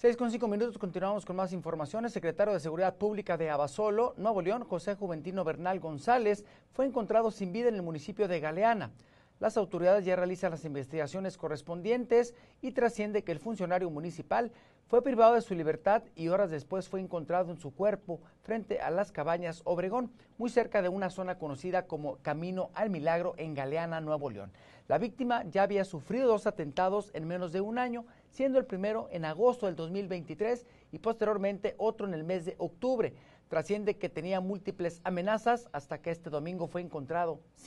Seis con cinco minutos, continuamos con más informaciones. secretario de Seguridad Pública de Abasolo, Nuevo León, José Juventino Bernal González, fue encontrado sin vida en el municipio de Galeana. Las autoridades ya realizan las investigaciones correspondientes y trasciende que el funcionario municipal fue privado de su libertad y horas después fue encontrado en su cuerpo frente a las cabañas Obregón, muy cerca de una zona conocida como Camino al Milagro en Galeana, Nuevo León. La víctima ya había sufrido dos atentados en menos de un año, siendo el primero en agosto del 2023 y posteriormente otro en el mes de octubre. Trasciende que tenía múltiples amenazas hasta que este domingo fue encontrado sin